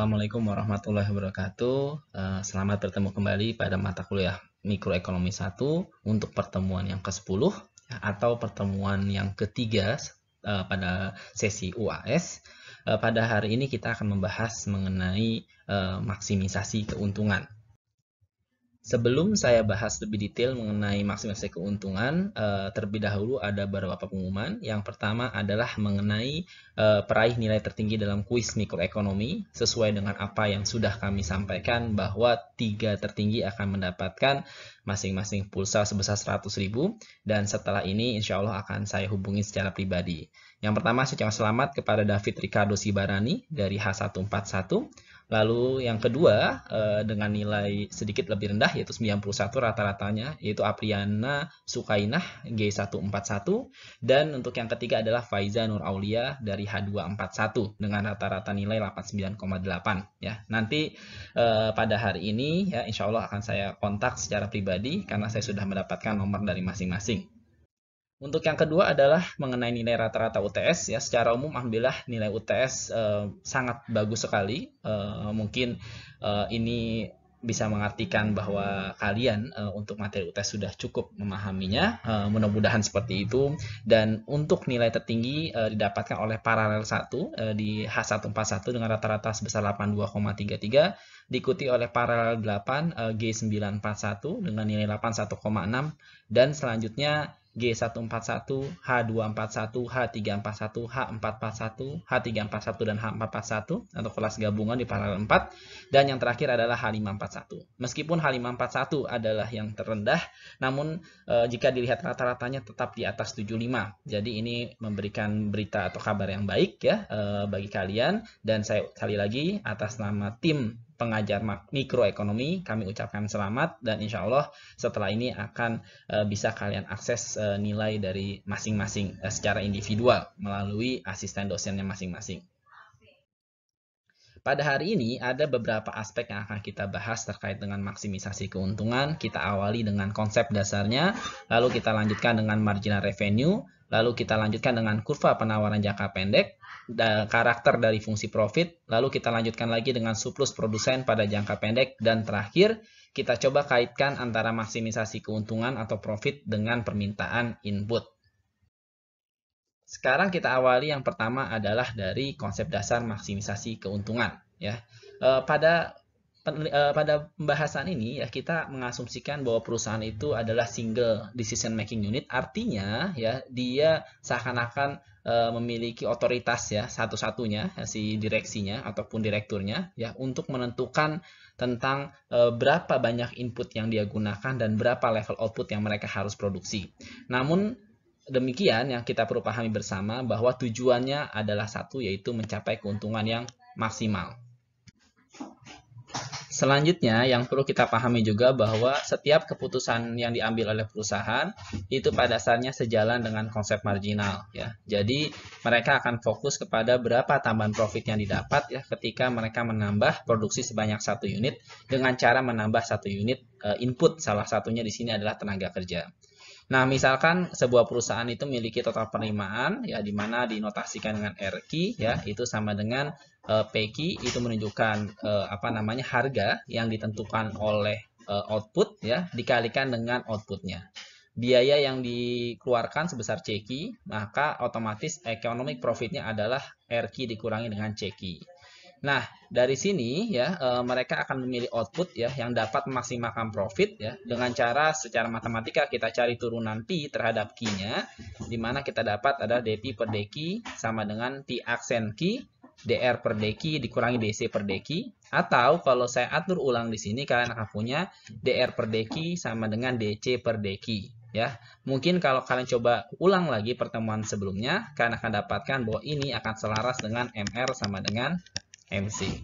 Assalamualaikum warahmatullahi wabarakatuh. Eh, selamat bertemu kembali pada mata kuliah Mikroekonomi 1 untuk pertemuan yang ke-10 ya, atau pertemuan yang ketiga eh, pada sesi UAS. Eh, pada hari ini kita akan membahas mengenai maksimisasi keuntungan. Sebelum saya bahas lebih detail mengenai maksimalisasi keuntungan, eh, terlebih dahulu ada beberapa pengumuman. Yang pertama adalah mengenai eh, peraih nilai tertinggi dalam kuis mikroekonomi, sesuai dengan apa yang sudah kami sampaikan bahwa tiga tertinggi akan mendapatkan masing-masing pulsa sebesar 100.000 dan setelah ini insya Allah akan saya hubungi secara pribadi. Yang pertama, saya ucapkan selamat kepada David Ricardo Sibarani dari H141, Lalu yang kedua eh, dengan nilai sedikit lebih rendah yaitu 91 rata-ratanya yaitu Apriana Sukainah G141 dan untuk yang ketiga adalah Faiza Nur Aulia dari H241 dengan rata-rata nilai 89,8 ya. Nanti eh, pada hari ini ya insya Allah akan saya kontak secara pribadi karena saya sudah mendapatkan nomor dari masing-masing. Untuk yang kedua adalah mengenai nilai rata-rata UTS ya. Secara umum alhamdulillah nilai UTS uh, eh, sangat bagus sekali. Uh, mungkin uh, ini bisa mengartikan bahwa kalian uh, untuk materi UTS sudah cukup memahaminya. Uh, Mudah-mudahan seperti itu. Dan untuk nilai tertinggi uh, didapatkan oleh paralel 1 uh, di H141 dengan rata-rata sebesar 82,33 diikuti oleh paralel 8 uh, G941 dengan nilai 81,6 dan selanjutnya G141, H241, H341, H441, H341 dan H441 atau kelas gabungan di paralel 4 dan yang terakhir adalah H541. Meskipun H541 adalah yang terendah, namun e, jika dilihat rata-ratanya tetap di atas 75. Jadi ini memberikan berita atau kabar yang baik ya e, bagi kalian dan saya sekali lagi atas nama tim pengajar mikroekonomi. Kami ucapkan selamat dan insya Allah setelah ini akan eh, bisa kalian akses eh, nilai dari masing-masing eh, secara individual melalui asisten dosennya masing-masing. Pada hari ini ada beberapa aspek yang akan kita bahas terkait dengan maksimisasi keuntungan. Kita awali dengan konsep dasarnya, lalu kita lanjutkan dengan marginal revenue, Lalu kita lanjutkan dengan kurva penawaran jangka pendek, dan karakter dari fungsi profit, lalu kita lanjutkan lagi dengan surplus produsen pada jangka pendek, dan terakhir kita coba kaitkan antara maksimisasi keuntungan atau profit dengan permintaan input. Sekarang kita awali yang pertama adalah dari konsep dasar maksimisasi keuntungan. Ya, eh, pada Eh, pada pembahasan ini ya kita mengasumsikan bahwa perusahaan itu adalah single decision making unit artinya ya dia seakan-akan eh, memiliki otoritas ya satu-satunya ya, si direksinya ataupun direkturnya ya untuk menentukan tentang e, berapa banyak input yang dia gunakan dan berapa level output yang mereka harus produksi. Namun demikian yang kita perlu pahami bersama bahwa tujuannya adalah satu yaitu mencapai keuntungan yang maksimal. Selanjutnya yang perlu kita pahami juga bahwa setiap keputusan yang diambil oleh perusahaan itu pada dasarnya sejalan dengan konsep marginal ya. Jadi mereka akan fokus kepada berapa tambahan profit yang didapat ya ketika mereka menambah produksi sebanyak satu unit dengan cara menambah satu unit e, input salah satunya di sini adalah tenaga kerja. Nah, misalkan sebuah perusahaan itu memiliki total penerimaan ya di mana dinotasikan dengan RQ ya, itu sama dengan e, eh, PQ itu menunjukkan e, apa namanya harga yang ditentukan oleh e, output ya dikalikan dengan outputnya. Biaya yang dikeluarkan sebesar CQ, maka otomatis economic profitnya adalah RQ dikurangi dengan CQ. Nah, dari sini ya e, mereka akan memilih output ya yang dapat memaksimalkan profit ya dengan cara secara matematika kita cari turunan pi terhadap key nya di mana kita dapat ada dp per dq sama dengan pi aksen key dr per dq dikurangi dc per dq atau kalau saya atur ulang di sini kalian akan punya dr per dq sama dengan dc per dq ya. Mungkin kalau kalian coba ulang lagi pertemuan sebelumnya, kalian akan dapatkan bahwa ini akan selaras dengan MR sama dengan MC.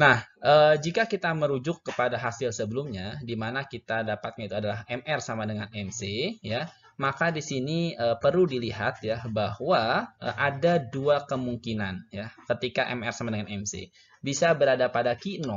Nah, eh, jika kita merujuk kepada hasil sebelumnya, di mana kita dapatnya itu adalah MR sama dengan MC, ya, maka di sini eh, perlu dilihat ya bahwa eh, ada dua kemungkinan ya ketika MR sama dengan MC. Bisa berada pada Q0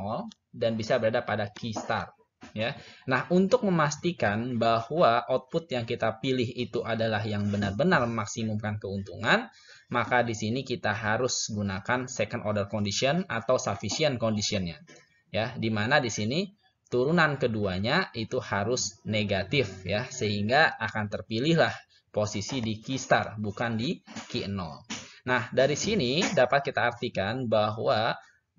dan bisa berada pada Q start ya. Nah, untuk memastikan bahwa output yang kita pilih itu adalah yang benar-benar memaksimumkan keuntungan, maka di sini kita harus gunakan second order condition atau sufficient conditionnya. Ya, di mana di sini turunan keduanya itu harus negatif ya, sehingga akan terpilihlah posisi di key star bukan di key 0. Nah, dari sini dapat kita artikan bahwa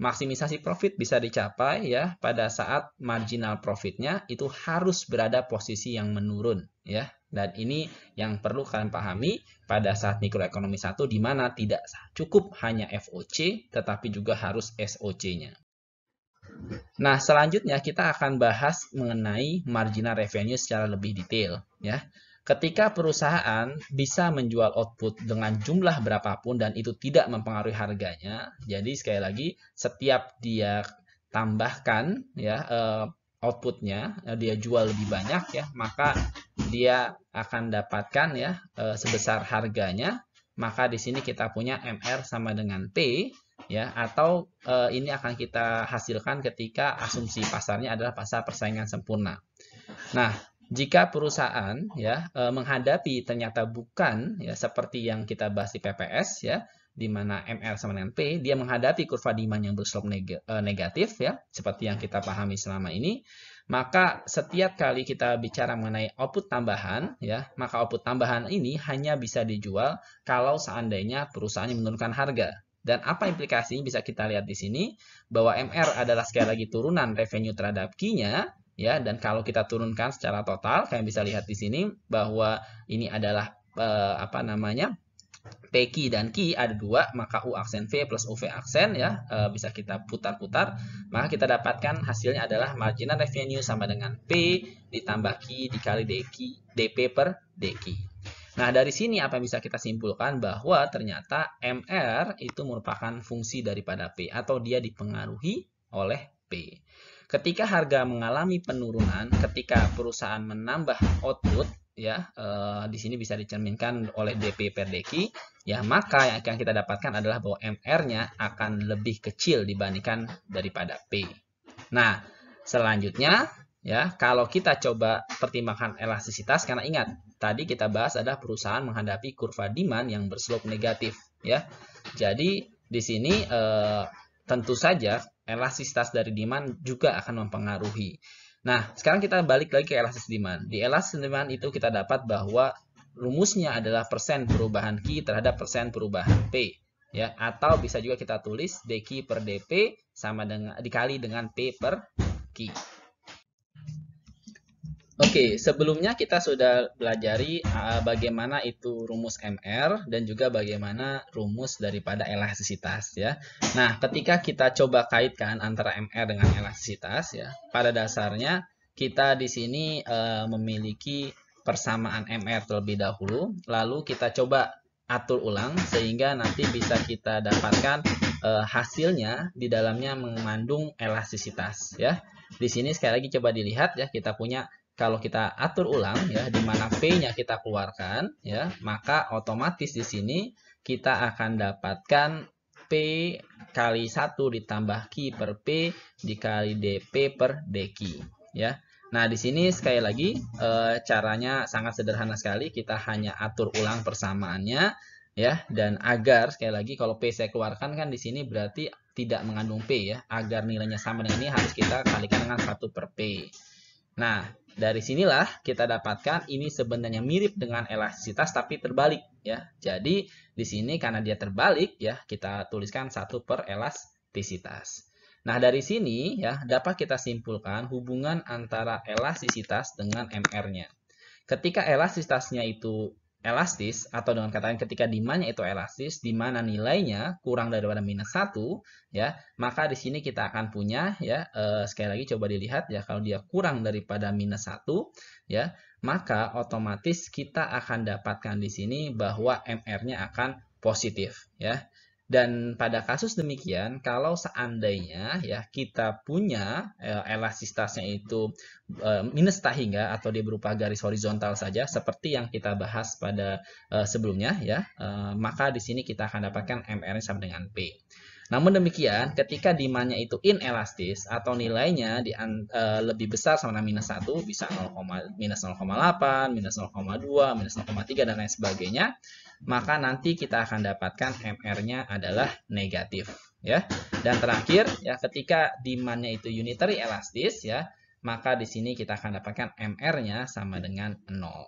maksimisasi profit bisa dicapai ya pada saat marginal profitnya itu harus berada posisi yang menurun ya dan ini yang perlu kalian pahami pada saat mikroekonomi satu di mana tidak cukup hanya FOC tetapi juga harus SOC-nya. Nah, selanjutnya kita akan bahas mengenai marginal revenue secara lebih detail ya. Ketika perusahaan bisa menjual output dengan jumlah berapapun dan itu tidak mempengaruhi harganya, jadi sekali lagi setiap dia tambahkan ya eh, outputnya, eh, dia jual lebih banyak ya, maka dia akan dapatkan ya eh, sebesar harganya. Maka di sini kita punya MR sama dengan T ya atau ini akan kita hasilkan ketika asumsi pasarnya adalah pasar persaingan sempurna. Nah, jika perusahaan ya e, menghadapi ternyata bukan ya seperti yang kita bahas di PPS ya di mana MR sama dengan P, dia menghadapi kurva demand yang berslope e, negatif ya, seperti yang kita pahami selama ini. Maka setiap kali kita bicara mengenai output tambahan ya, maka output tambahan ini hanya bisa dijual kalau seandainya perusahaannya menurunkan harga. Dan apa implikasinya bisa kita lihat di sini bahwa MR adalah sekali lagi turunan revenue terhadap Q-nya ya dan kalau kita turunkan secara total kalian bisa lihat di sini bahwa ini adalah eh, apa namanya P PQ dan Q ada dua, maka U aksen V plus UV aksen ya e, bisa kita putar-putar, maka kita dapatkan hasilnya adalah marginal revenue sama dengan P ditambah Q dikali DQ, DP per DQ. Nah dari sini apa yang bisa kita simpulkan bahwa ternyata MR itu merupakan fungsi daripada P atau dia dipengaruhi oleh P. Ketika harga mengalami penurunan, ketika perusahaan menambah output, ya eh, di sini bisa dicerminkan oleh DP per deki, ya maka yang akan kita dapatkan adalah bahwa MR-nya akan lebih kecil dibandingkan daripada P. Nah, selanjutnya ya kalau kita coba pertimbangkan elastisitas karena ingat tadi kita bahas ada perusahaan menghadapi kurva demand yang berslope negatif ya. Jadi di sini eh, Tentu saja elastisitas dari demand juga akan mempengaruhi. Nah, sekarang kita balik lagi ke elastis demand. Di elastis demand itu kita dapat bahwa rumusnya adalah persen perubahan Q terhadap persen perubahan P. Ya, atau bisa juga kita tulis DQ per DP sama dengan dikali dengan P per Q. Oke, sebelumnya kita sudah belajari eh, bagaimana itu rumus MR dan juga bagaimana rumus daripada elastisitas ya. Nah, ketika kita coba kaitkan antara MR dengan elastisitas ya, pada dasarnya kita di sini uh, memiliki persamaan MR terlebih dahulu, lalu kita coba atur ulang sehingga nanti bisa kita dapatkan uh, hasilnya di dalamnya mengandung elastisitas ya. Di sini sekali lagi coba dilihat ya kita punya kalau kita atur ulang ya di mana P-nya kita keluarkan ya, maka otomatis di sini kita akan dapatkan P kali 1 ditambah Q per P dikali DP per DQ ya. Nah, di sini sekali lagi e, caranya sangat sederhana sekali, kita hanya atur ulang persamaannya ya dan agar sekali lagi kalau P saya keluarkan kan di sini berarti tidak mengandung P ya. Agar nilainya sama dengan ini harus kita kalikan dengan 1 per P. Nah, dari sinilah kita dapatkan ini sebenarnya mirip dengan elastisitas tapi terbalik ya. Jadi di sini karena dia terbalik ya kita tuliskan satu per elastisitas. Nah dari sini ya dapat kita simpulkan hubungan antara elastisitas dengan MR-nya. Ketika elastisitasnya itu elastis atau dengan kata lain ketika demandnya itu elastis di mana nilainya kurang daripada minus satu ya maka di sini kita akan punya ya eh, sekali lagi coba dilihat ya kalau dia kurang daripada minus satu ya maka otomatis kita akan dapatkan di sini bahwa mr-nya akan positif ya dan pada kasus demikian, kalau seandainya ya kita punya eh, elastisitasnya itu eh, minus tak hingga atau dia berupa garis horizontal saja, seperti yang kita bahas pada eh, sebelumnya ya, maka di sini kita akan dapatkan mr sama dengan p. Namun demikian, ketika demand-nya itu inelastis atau nilainya di, e, lebih besar sama dengan minus 1, bisa 0, minus 0,8, minus 0,2, minus 0,3, dan lain sebagainya, maka nanti kita akan dapatkan MR-nya adalah negatif. ya. Dan terakhir, ya ketika demand-nya itu unitary elastis, ya maka di sini kita akan dapatkan MR-nya sama dengan 0.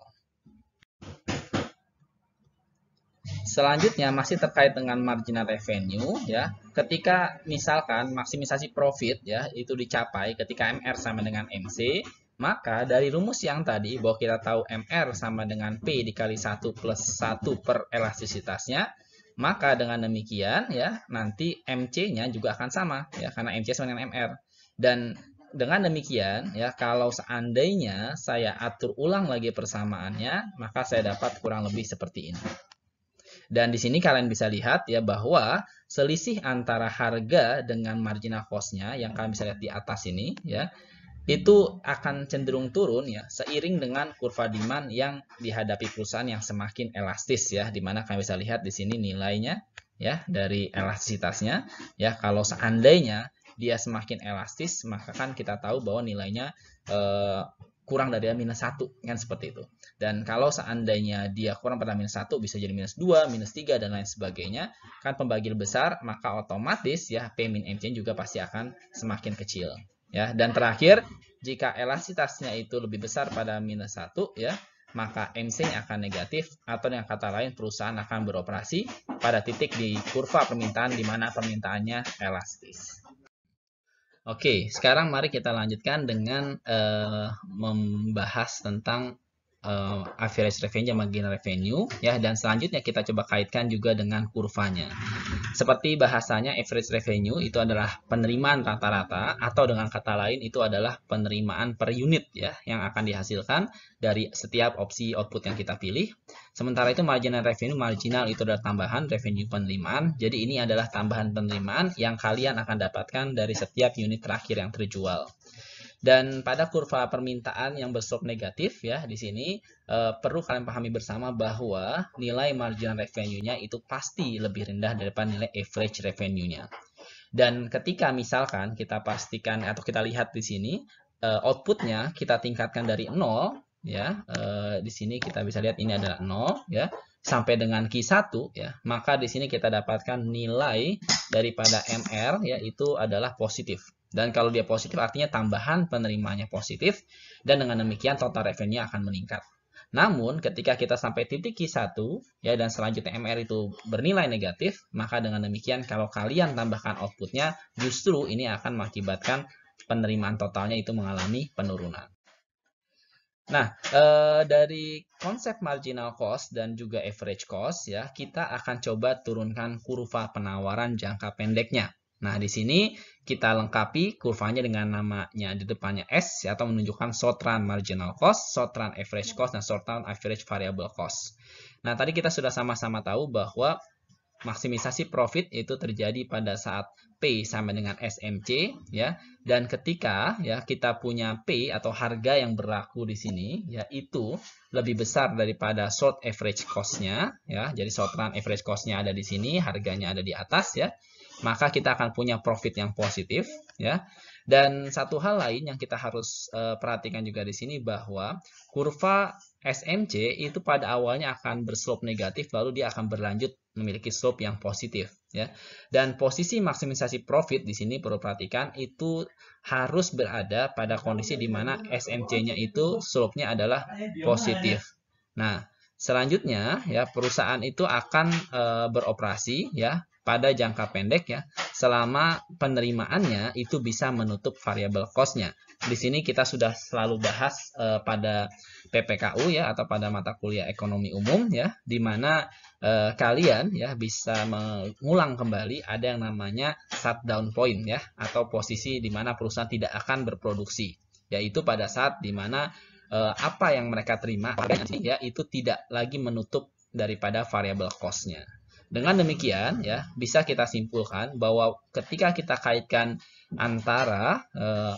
Selanjutnya masih terkait dengan marginal revenue ya. Ketika misalkan maksimisasi profit ya itu dicapai ketika MR sama dengan MC, maka dari rumus yang tadi bahwa kita tahu MR sama dengan P dikali 1 plus 1 per elastisitasnya, maka dengan demikian ya nanti MC-nya juga akan sama ya karena MC sama dengan MR. Dan dengan demikian ya kalau seandainya saya atur ulang lagi persamaannya, maka saya dapat kurang lebih seperti ini. Dan di sini kalian bisa lihat ya bahwa selisih antara harga dengan marginal cost-nya yang kalian bisa lihat di atas ini ya itu akan cenderung turun ya seiring dengan kurva demand yang dihadapi perusahaan yang semakin elastis ya di mana kalian bisa lihat di sini nilainya ya dari elastisitasnya ya kalau seandainya dia semakin elastis maka kan kita tahu bahwa nilainya eh, kurang dari minus 1 kan seperti itu dan kalau seandainya dia kurang pada minus 1 bisa jadi minus 2, minus 3 dan lain sebagainya kan pembagi besar maka otomatis ya P min MC juga pasti akan semakin kecil ya dan terakhir jika elastisitasnya itu lebih besar pada minus 1 ya maka MC akan negatif atau dengan kata lain perusahaan akan beroperasi pada titik di kurva permintaan di mana permintaannya elastis Oke, sekarang mari kita lanjutkan dengan uh, membahas tentang uh, average revenue sama gain revenue ya dan selanjutnya kita coba kaitkan juga dengan kurvanya. Seperti bahasanya average revenue itu adalah penerimaan rata-rata atau dengan kata lain itu adalah penerimaan per unit ya yang akan dihasilkan dari setiap opsi output yang kita pilih. Sementara itu marginal revenue marginal itu adalah tambahan revenue penerimaan. Jadi ini adalah tambahan penerimaan yang kalian akan dapatkan dari setiap unit terakhir yang terjual. Dan pada kurva permintaan yang bersop negatif ya di sini uh, perlu kalian pahami bersama bahwa nilai margin revenue-nya itu pasti lebih rendah daripada nilai average revenue-nya. Dan ketika misalkan kita pastikan atau kita lihat di sini uh, outputnya kita tingkatkan dari 0 ya uh, di sini kita bisa lihat ini adalah 0 ya sampai dengan Q1 ya, maka di sini kita dapatkan nilai daripada MR yaitu adalah positif. Dan kalau dia positif artinya tambahan penerimanya positif dan dengan demikian total revenue akan meningkat. Namun ketika kita sampai titik Q1 ya dan selanjutnya MR itu bernilai negatif, maka dengan demikian kalau kalian tambahkan outputnya justru ini akan mengakibatkan penerimaan totalnya itu mengalami penurunan. Nah, eh, dari konsep marginal cost dan juga average cost ya, kita akan coba turunkan kurva penawaran jangka pendeknya. Nah, di sini kita lengkapi kurvanya dengan namanya di depannya S ya, atau menunjukkan short-run marginal cost, short-run average cost, dan short-run average variable cost. Nah, tadi kita sudah sama-sama tahu bahwa maksimisasi profit itu terjadi pada saat P sama dengan SMC ya dan ketika ya kita punya P atau harga yang berlaku di sini yaitu lebih besar daripada short average cost-nya ya jadi short run average cost-nya ada di sini harganya ada di atas ya maka kita akan punya profit yang positif ya. Dan satu hal lain yang kita harus uh, perhatikan juga di sini bahwa kurva SMC itu pada awalnya akan berslope negatif lalu dia akan berlanjut memiliki slope yang positif ya. Dan posisi maksimisasi profit di sini perlu perhatikan itu harus berada pada kondisi di mana SMC-nya itu slope-nya adalah positif. Nah, selanjutnya ya perusahaan itu akan uh, beroperasi ya pada jangka pendek ya selama penerimaannya itu bisa menutup variabel costnya. Di sini kita sudah selalu bahas e, pada PPKU ya atau pada mata kuliah ekonomi umum ya di mana e, kalian ya bisa mengulang kembali ada yang namanya shutdown point ya atau posisi di mana perusahaan tidak akan berproduksi yaitu pada saat di mana e, apa yang mereka terima ya itu tidak lagi menutup daripada variabel costnya. Dengan demikian ya bisa kita simpulkan bahwa ketika kita kaitkan antara eh,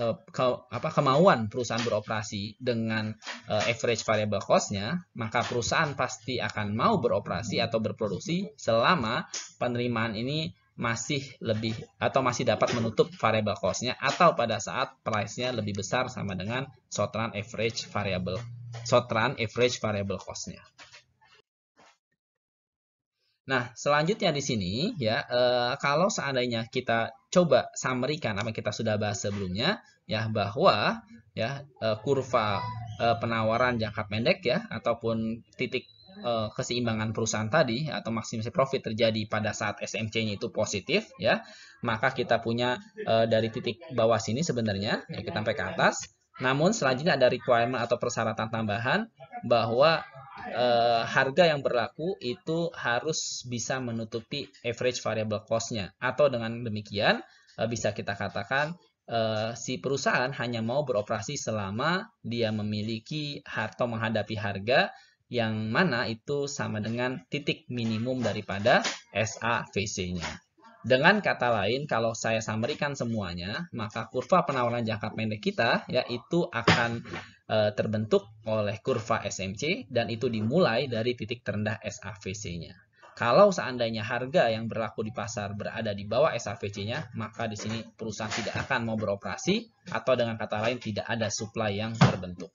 eh ke, apa kemauan perusahaan beroperasi dengan uh, average variable cost-nya, maka perusahaan pasti akan mau beroperasi atau berproduksi selama penerimaan ini masih lebih atau masih dapat menutup variable cost-nya atau pada saat price-nya lebih besar sama dengan short run average variable short average variable cost-nya. Nah, selanjutnya di sini ya, e, kalau seandainya kita coba samerikan apa yang kita sudah bahas sebelumnya ya bahwa ya e, kurva e, penawaran jangka pendek ya ataupun titik e, keseimbangan perusahaan tadi atau maksimasi profit terjadi pada saat SMC-nya itu positif ya, maka kita punya e, dari titik bawah sini sebenarnya ya kita sampai ke atas namun selanjutnya ada requirement atau persyaratan tambahan bahwa e, harga yang berlaku itu harus bisa menutupi average variable cost-nya atau dengan demikian e, bisa kita katakan e, si perusahaan hanya mau beroperasi selama dia memiliki atau menghadapi harga yang mana itu sama dengan titik minimum daripada SAVC-nya. Dengan kata lain, kalau saya samberikan semuanya, maka kurva penawaran jangka pendek kita yaitu akan e, terbentuk oleh kurva SMC dan itu dimulai dari titik terendah SAVC-nya. Kalau seandainya harga yang berlaku di pasar berada di bawah SAVC-nya, maka di sini perusahaan tidak akan mau beroperasi atau dengan kata lain tidak ada supply yang terbentuk.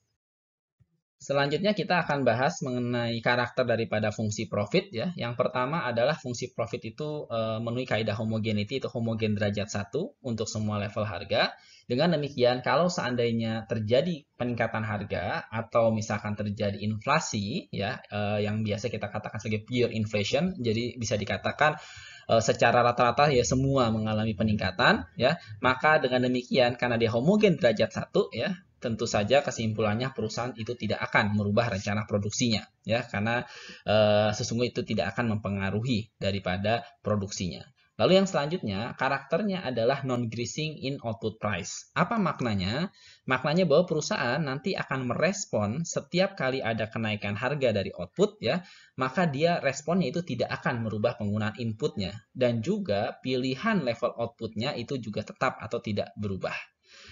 Selanjutnya kita akan bahas mengenai karakter daripada fungsi profit ya. Yang pertama adalah fungsi profit itu eh, memenuhi kaidah homogeneity itu homogen derajat satu untuk semua level harga. Dengan demikian kalau seandainya terjadi peningkatan harga atau misalkan terjadi inflasi ya eh, yang biasa kita katakan sebagai pure inflation jadi bisa dikatakan eh, secara rata-rata ya semua mengalami peningkatan ya maka dengan demikian karena dia homogen derajat satu ya tentu saja kesimpulannya perusahaan itu tidak akan merubah rencana produksinya ya karena e, sesungguhnya itu tidak akan mempengaruhi daripada produksinya. Lalu yang selanjutnya, karakternya adalah non-greasing in output price. Apa maknanya? Maknanya bahwa perusahaan nanti akan merespon setiap kali ada kenaikan harga dari output ya, maka dia responnya itu tidak akan merubah penggunaan inputnya dan juga pilihan level outputnya itu juga tetap atau tidak berubah.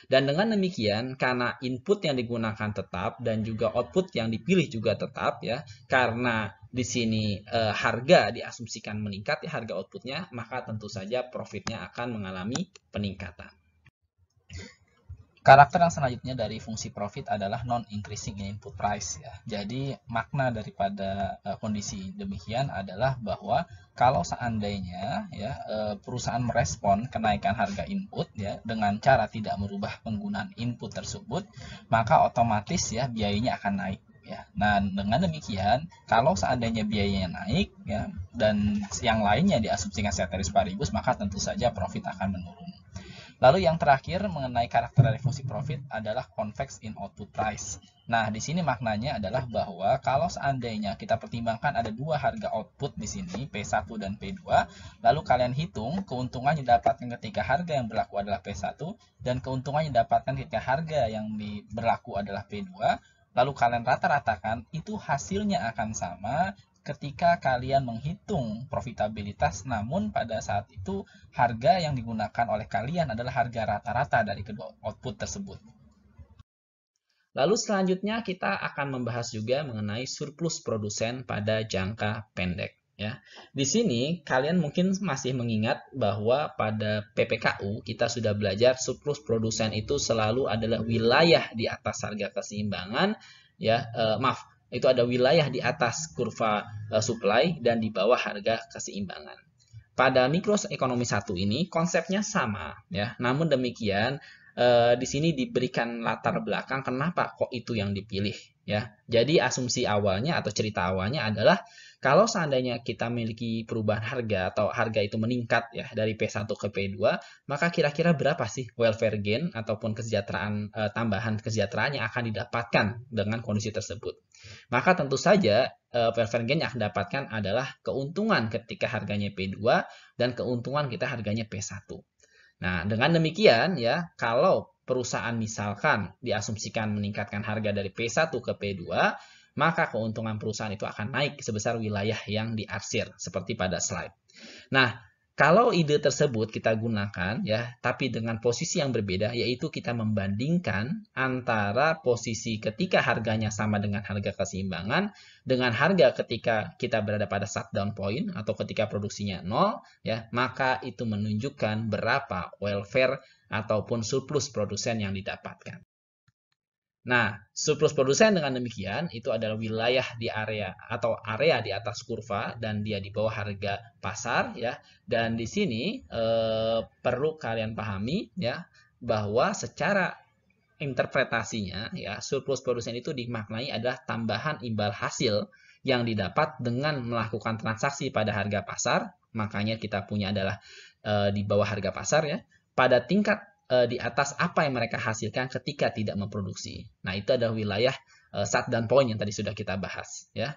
Dan dengan demikian, karena input yang digunakan tetap dan juga output yang dipilih juga tetap ya, karena di sini e, harga diasumsikan meningkat ya harga outputnya, maka tentu saja profitnya akan mengalami peningkatan. Karakter yang selanjutnya dari fungsi profit adalah non-increasing input price ya. Jadi makna daripada uh, kondisi demikian adalah bahwa kalau seandainya ya uh, perusahaan merespon kenaikan harga input ya dengan cara tidak merubah penggunaan input tersebut, maka otomatis ya biayanya akan naik ya. Nah, dengan demikian, kalau seandainya biayanya naik ya dan yang lainnya diasumsikan ceteris paribus, maka tentu saja profit akan menurun. Lalu yang terakhir mengenai karakter dari fungsi profit adalah convex in output price. Nah, di sini maknanya adalah bahwa kalau seandainya kita pertimbangkan ada dua harga output di sini, P1 dan P2, lalu kalian hitung keuntungan yang didapatkan ketika harga yang berlaku adalah P1 dan keuntungan yang didapatkan ketika harga yang berlaku adalah P2, lalu kalian rata-ratakan, itu hasilnya akan sama ketika kalian menghitung profitabilitas namun pada saat itu harga yang digunakan oleh kalian adalah harga rata-rata dari kedua output tersebut. Lalu selanjutnya kita akan membahas juga mengenai surplus produsen pada jangka pendek. Ya, di sini kalian mungkin masih mengingat bahwa pada PPKU kita sudah belajar surplus produsen itu selalu adalah wilayah di atas harga keseimbangan. Ya, eh, maaf, itu ada wilayah di atas kurva eh, supply dan di bawah harga keseimbangan. Pada mikroekonomi satu ini konsepnya sama ya. Namun demikian eh, di sini diberikan latar belakang kenapa kok itu yang dipilih ya. Jadi asumsi awalnya atau cerita awalnya adalah kalau seandainya kita memiliki perubahan harga atau harga itu meningkat ya dari P1 ke P2, maka kira-kira berapa sih welfare gain ataupun kesejahteraan e, tambahan kesejahteraan yang akan didapatkan dengan kondisi tersebut? Maka tentu saja e, welfare gain yang akan didapatkan adalah keuntungan ketika harganya P2 dan keuntungan kita harganya P1. Nah, dengan demikian ya, kalau perusahaan misalkan diasumsikan meningkatkan harga dari P1 ke P2, maka keuntungan perusahaan itu akan naik sebesar wilayah yang diarsir seperti pada slide. Nah, kalau ide tersebut kita gunakan ya, tapi dengan posisi yang berbeda yaitu kita membandingkan antara posisi ketika harganya sama dengan harga keseimbangan dengan harga ketika kita berada pada shutdown point atau ketika produksinya nol ya, maka itu menunjukkan berapa welfare ataupun surplus produsen yang didapatkan. Nah, surplus produsen dengan demikian itu adalah wilayah di area atau area di atas kurva dan dia di bawah harga pasar ya. Dan di sini eh, perlu kalian pahami ya bahwa secara interpretasinya ya surplus produsen itu dimaknai adalah tambahan imbal hasil yang didapat dengan melakukan transaksi pada harga pasar. Makanya kita punya adalah e, di bawah harga pasar ya. Pada tingkat Eh, di atas apa yang mereka hasilkan ketika tidak memproduksi. Nah, itu adalah wilayah shutdown eh, sat dan poin yang tadi sudah kita bahas ya.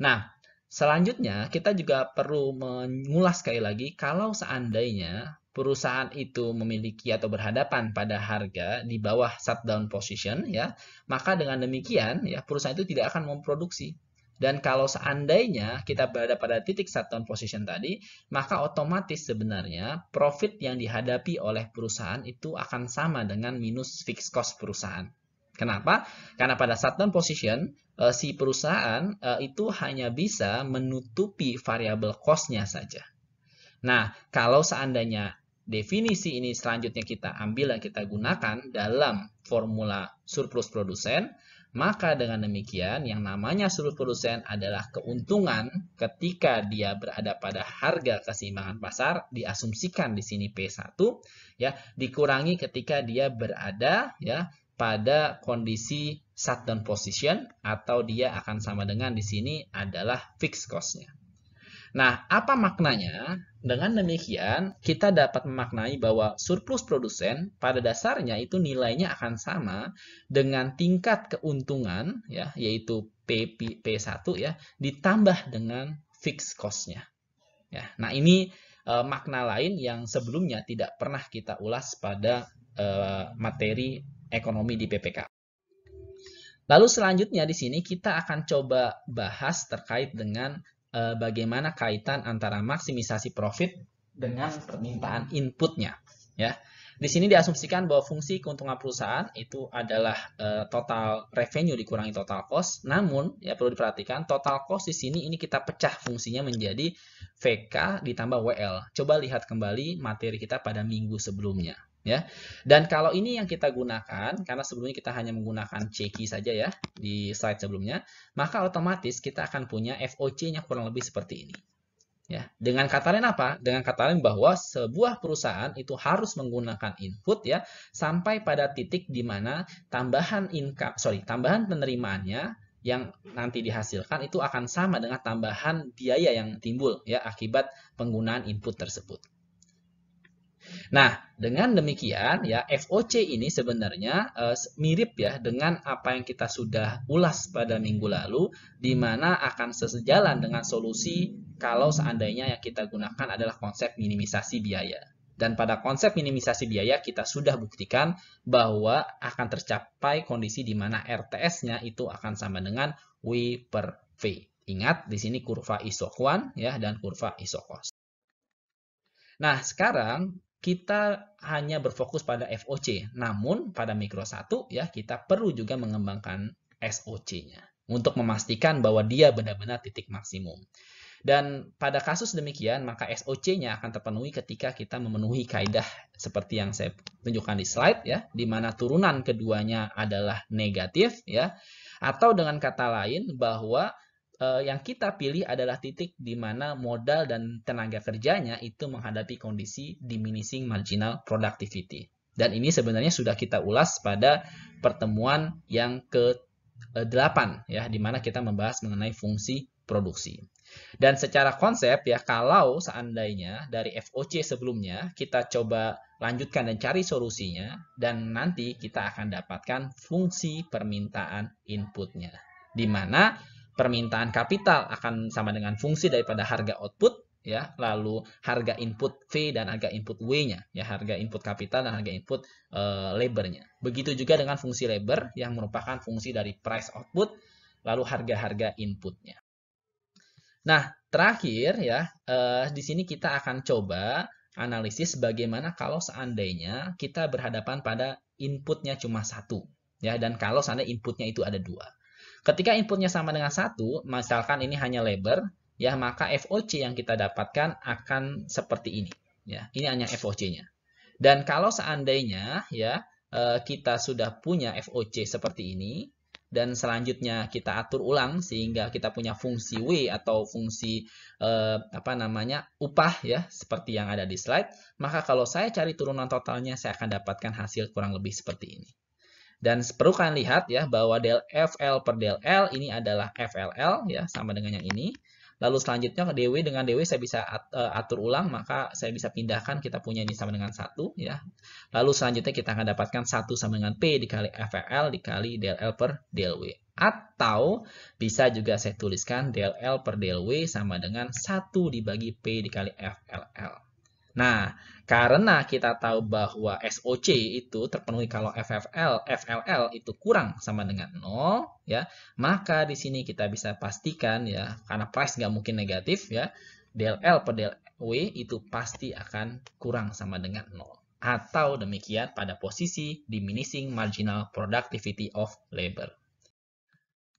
Nah, selanjutnya kita juga perlu mengulas sekali lagi kalau seandainya perusahaan itu memiliki atau berhadapan pada harga di bawah shutdown position ya maka dengan demikian ya perusahaan itu tidak akan memproduksi dan kalau seandainya kita berada pada titik shutdown position tadi, maka otomatis sebenarnya profit yang dihadapi oleh perusahaan itu akan sama dengan minus fixed cost perusahaan. Kenapa? Karena pada shutdown position eh, si perusahaan eh, itu hanya bisa menutupi variable cost-nya saja. Nah, kalau seandainya definisi ini selanjutnya kita ambil dan kita gunakan dalam formula surplus produsen, maka dengan demikian yang namanya surplus produsen adalah keuntungan ketika dia berada pada harga keseimbangan pasar diasumsikan di sini P1 ya dikurangi ketika dia berada ya pada kondisi shutdown position atau dia akan sama dengan di sini adalah fixed cost-nya. Nah, apa maknanya? Dengan demikian, kita dapat memaknai bahwa surplus produsen pada dasarnya itu nilainya akan sama dengan tingkat keuntungan ya, yaitu P, P1 ya, ditambah dengan fixed cost-nya. Ya, nah ini e, makna lain yang sebelumnya tidak pernah kita ulas pada e, materi ekonomi di PPK. Lalu selanjutnya di sini kita akan coba bahas terkait dengan Eh, bagaimana kaitan antara maksimisasi profit dengan permintaan inputnya ya. Di sini diasumsikan bahwa fungsi keuntungan perusahaan itu adalah eh, total revenue dikurangi total cost. Namun, ya perlu diperhatikan total cost di sini ini kita pecah fungsinya menjadi VK ditambah WL. Coba lihat kembali materi kita pada minggu sebelumnya ya. Dan kalau ini yang kita gunakan, karena sebelumnya kita hanya menggunakan CK saja ya di slide sebelumnya, maka otomatis kita akan punya FOC-nya kurang lebih seperti ini. Ya, dengan kata lain apa? Dengan kata lain bahwa sebuah perusahaan itu harus menggunakan input ya sampai pada titik di mana tambahan income, sorry, tambahan penerimaannya yang nanti dihasilkan itu akan sama dengan tambahan biaya yang timbul ya akibat penggunaan input tersebut. Nah, dengan demikian ya FOC ini sebenarnya uh, mirip ya dengan apa yang kita sudah ulas pada minggu lalu di mana akan sesejalan dengan solusi kalau seandainya yang kita gunakan adalah konsep minimisasi biaya. Dan pada konsep minimisasi biaya kita sudah buktikan bahwa akan tercapai kondisi di mana RTS-nya itu akan sama dengan W per V. Ingat di sini kurva isokuan ya dan kurva isokos. Nah, sekarang kita hanya berfokus pada FOC, namun pada mikro 1 ya kita perlu juga mengembangkan SOC-nya untuk memastikan bahwa dia benar-benar titik maksimum. Dan pada kasus demikian, maka SOC-nya akan terpenuhi ketika kita memenuhi kaedah seperti yang saya tunjukkan di slide ya, di mana turunan keduanya adalah negatif ya. Atau dengan kata lain bahwa eh, yang kita pilih adalah titik di mana modal dan tenaga kerjanya itu menghadapi kondisi diminishing marginal productivity. Dan ini sebenarnya sudah kita ulas pada pertemuan yang ke-8 ya di mana kita membahas mengenai fungsi produksi. Dan secara konsep ya kalau seandainya dari FOC sebelumnya kita coba lanjutkan dan cari solusinya dan nanti kita akan dapatkan fungsi permintaan inputnya. Di mana permintaan kapital akan sama dengan fungsi daripada harga output ya lalu harga input V dan harga input W-nya ya harga input kapital dan harga input e, labor-nya begitu juga dengan fungsi labor yang merupakan fungsi dari price output lalu harga-harga inputnya nah terakhir ya e, di sini kita akan coba analisis bagaimana kalau seandainya kita berhadapan pada inputnya cuma satu ya dan kalau seandainya inputnya itu ada dua Ketika inputnya sama dengan satu, misalkan ini hanya labor, ya maka FOC yang kita dapatkan akan seperti ini. Ya, ini hanya FOC-nya. Dan kalau seandainya ya e, kita sudah punya FOC seperti ini, dan selanjutnya kita atur ulang sehingga kita punya fungsi w atau fungsi eh, apa namanya upah ya seperti yang ada di slide maka kalau saya cari turunan totalnya saya akan dapatkan hasil kurang lebih seperti ini dan perlu kalian lihat ya bahwa del FL per del L ini adalah FLL ya sama dengan yang ini. Lalu selanjutnya DW dengan DW saya bisa e, atur ulang maka saya bisa pindahkan kita punya ini sama dengan satu ya. Lalu selanjutnya kita akan dapatkan satu sama dengan P dikali FL dikali del L per del W. Atau bisa juga saya tuliskan del L per del W sama dengan satu dibagi P dikali FLL. Nah, karena kita tahu bahwa SOC itu terpenuhi kalau FFL, FLL itu kurang sama dengan 0, ya. Maka di sini kita bisa pastikan ya, karena price nggak mungkin negatif ya, DLL per DLW itu pasti akan kurang sama dengan 0. Atau demikian pada posisi diminishing marginal productivity of labor.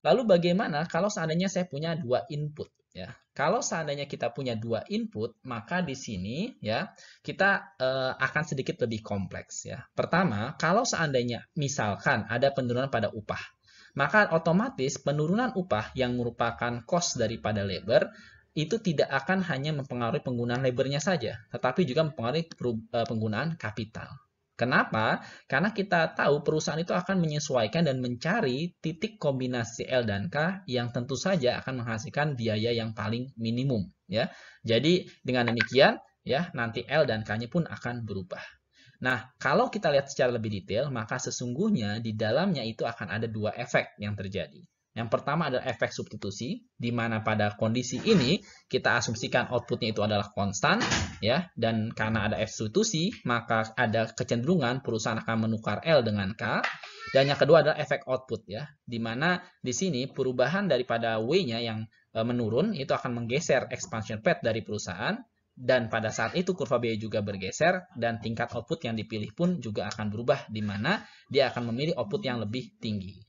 Lalu bagaimana kalau seandainya saya punya dua input? Ya, kalau seandainya kita punya dua input, maka di sini ya kita uh, akan sedikit lebih kompleks ya. Pertama, kalau seandainya misalkan ada penurunan pada upah, maka otomatis penurunan upah yang merupakan cost daripada labor itu tidak akan hanya mempengaruhi penggunaan labornya saja, tetapi juga mempengaruhi eh, penggunaan kapital. Kenapa? Karena kita tahu perusahaan itu akan menyesuaikan dan mencari titik kombinasi L dan K yang tentu saja akan menghasilkan biaya yang paling minimum, ya. Jadi dengan demikian, ya, nanti L dan K-nya pun akan berubah. Nah, kalau kita lihat secara lebih detail, maka sesungguhnya di dalamnya itu akan ada dua efek yang terjadi. Yang pertama adalah efek substitusi, di mana pada kondisi ini kita asumsikan outputnya itu adalah konstan, ya. Dan karena ada efek substitusi, maka ada kecenderungan perusahaan akan menukar L dengan K. Dan yang kedua adalah efek output, ya. Di mana di sini perubahan daripada W-nya yang e, menurun itu akan menggeser expansion path dari perusahaan. Dan pada saat itu kurva biaya juga bergeser dan tingkat output yang dipilih pun juga akan berubah di mana dia akan memilih output yang lebih tinggi.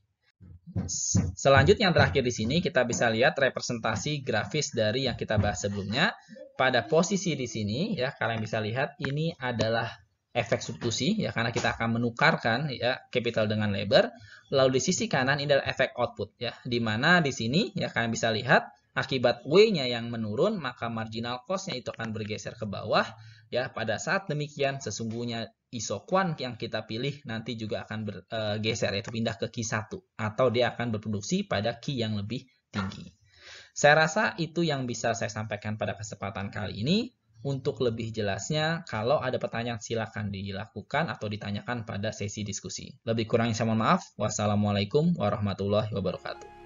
Selanjutnya yang terakhir di sini kita bisa lihat representasi grafis dari yang kita bahas sebelumnya. Pada posisi di sini ya kalian bisa lihat ini adalah efek substitusi ya karena kita akan menukarkan ya capital dengan labor. Lalu di sisi kanan ini adalah efek output ya di mana di sini ya kalian bisa lihat akibat W-nya yang menurun maka marginal cost-nya itu akan bergeser ke bawah ya pada saat demikian sesungguhnya isokuan yang kita pilih nanti juga akan bergeser eh, yaitu pindah ke ki 1 atau dia akan berproduksi pada Ki yang lebih tinggi. Saya rasa itu yang bisa saya sampaikan pada kesempatan kali ini. Untuk lebih jelasnya, kalau ada pertanyaan silakan dilakukan atau ditanyakan pada sesi diskusi. Lebih kurang, saya mohon maaf. Wassalamualaikum warahmatullahi wabarakatuh.